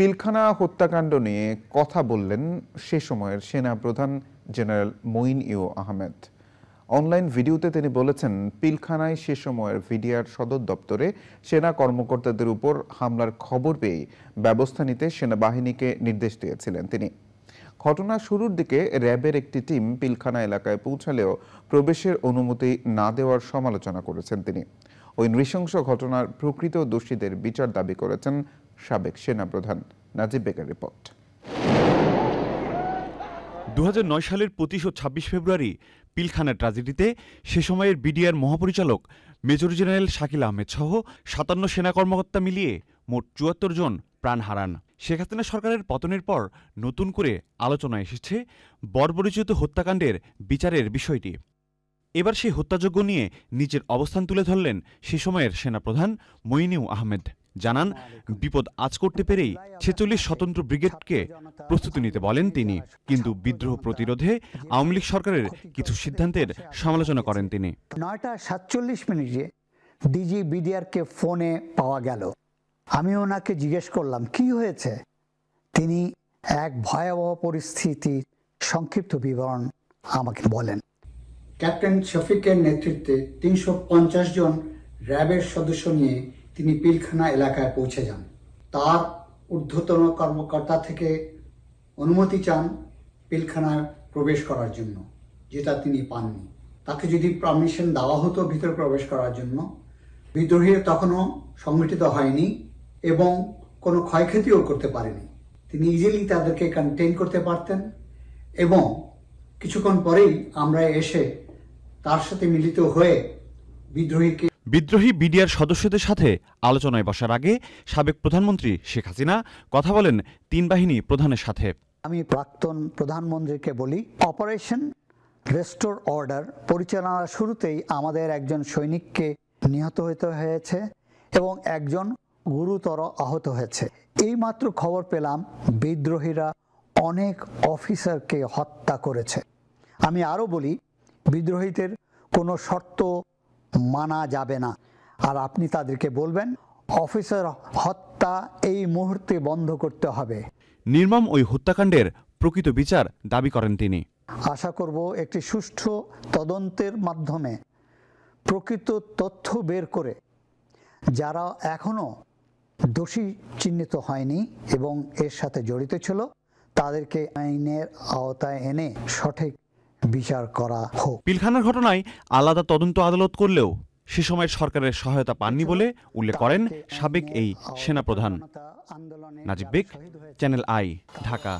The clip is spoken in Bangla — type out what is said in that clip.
পিলখানা হত্যাকাণ্ড নিয়ে কথা বললেন সে সময়ের সেনা প্রধান general Moeen U Ahmed online ভিডিওতে তিনি বলেছেন পিলখানায় সে সময়ের ভিডিআর সদর দপ্তরে সেনা কর্মকর্তাদের উপর হামলার খবর পেয়ে ব্যবস্থা নিতে সেনাবাহিনীকে নির্দেশ দিয়েছিলেন তিনি ঘটনা শুরুর দিকে র্যাবের একটি টিম পিলখানা এলাকায় পৌঁছালেও প্রবেশের অনুমতি না দেওয়ার সমালোচনা করেছেন তিনি ওই নৃশংস ঘটনার প্রকৃত দোষীদের বিচার দাবি করেছেন সাবেক সেনাপ্রধান নাজিব বেকার রিপোর্ট দু সালের পঁচিশ ও ছাব্বিশ ফেব্রুয়ারি পিলখানা ট্রাজেডিতে সে সময়ের বিডিআর মহাপরিচালক মেজর জেনারেল শাকিল আহমেদ সহ সাতান্ন সেনা কর্মকর্তা মিলিয়ে মোট চুয়াত্তর জন প্রাণ হারান শেখ হাসিনা সরকারের পতনের পর নতুন করে আলোচনা এসেছে বর্বরিচিত হত্যাকাণ্ডের বিচারের বিষয়টি এবার সেই হত্যাযজ্ঞ নিয়ে নিজের অবস্থান তুলে ধরলেন সে সময়ের সেনাপ্রধান মইনিউ আহমেদ জানান বিপদ আজ করতে পেরেই ছেচল্লিশ স্বতন্ত্র ব্রিগেডকে প্রস্তুতি নিতে বলেন তিনি কিন্তু বিদ্রোহ প্রতিরোধে আওয়ামী লীগ সরকারের কিছু সিদ্ধান্তের সমালোচনা করেন তিনি নয়টা সাতচল্লিশ মিনিটে ডিজি বিডিআরকে ফোনে পাওয়া গেল আমি ওনাকে জিজ্ঞেস করলাম কি হয়েছে তিনি এক ভয়াবহ পরিস্থিতির সংক্ষিপ্ত বিবরণ আমাকে বলেন ক্যাপ্টেন শফিকের নেতৃত্বে তিনশো জন র্যাবের সদস্য নিয়ে তিনি পিলখানা এলাকায় পৌঁছে যান তার ঊর্ধ্বতন কর্মকর্তা থেকে অনুমতি চান পিলখানায় প্রবেশ করার জন্য যেটা তিনি পাননি তাকে যদি পারমিশন দেওয়া হতো ভিতরে প্রবেশ করার জন্য বিদ্রোহী তখনও সংগঠিত হয়নি এবং কোনো ক্ষয়ক্ষতিও করতে পারেনি তিনি ইজিলি তাদেরকে কন্টেন করতে পারতেন এবং কিছুক্ষণ পরেই আমরা এসে তার সাথে মিলিত হয়ে বিদ্রোহীকে বিদ্রোহী বিডিআর সদস্যদের সাথে আলোচনায় বসার আগে সাবেক প্রধানমন্ত্রী শেখ হাসিনা কথা বলেন তিন বাহিনী প্রধানের সাথে আমি প্রাক্তন প্রধানমন্ত্রীকে বলি অপারেশন রেস্টোর অর্ডার পরিচালনার শুরুতেই আমাদের একজন সৈনিককে নিহত হতে হয়েছে এবং একজন গুরুতর আহত হয়েছে এই মাত্র খবর পেলাম বিদ্রোহীরা অনেক অফিসারকে হত্যা করেছে আমি আরও বলি বিদ্রোহীদের কোনো শর্ত মানা যাবে না আর আপনি তাদেরকে বলবেন অফিসার হত্যা এই মুহূর্তে বন্ধ করতে হবে নির্মম ওই হত্যাকাণ্ডের প্রকৃত বিচার দাবি করেন তিনি আশা করব একটি সুষ্ঠু তদন্তের মাধ্যমে প্রকৃত তথ্য বের করে যারা এখনও দোষী চিহ্নিত হয়নি এবং এর সাথে জড়িত ছিল তাদেরকে আইনের আওতায় এনে সঠিক বিচার করা হোক পিলখানার ঘটনায় আলাদা তদন্ত আদালত করলেও সে সময় সরকারের সহায়তা পাননি বলে উল্লেখ করেন সাবেক এই সেনাপ্রধান নাজিব বেগ চ্যানেল আই ঢাকা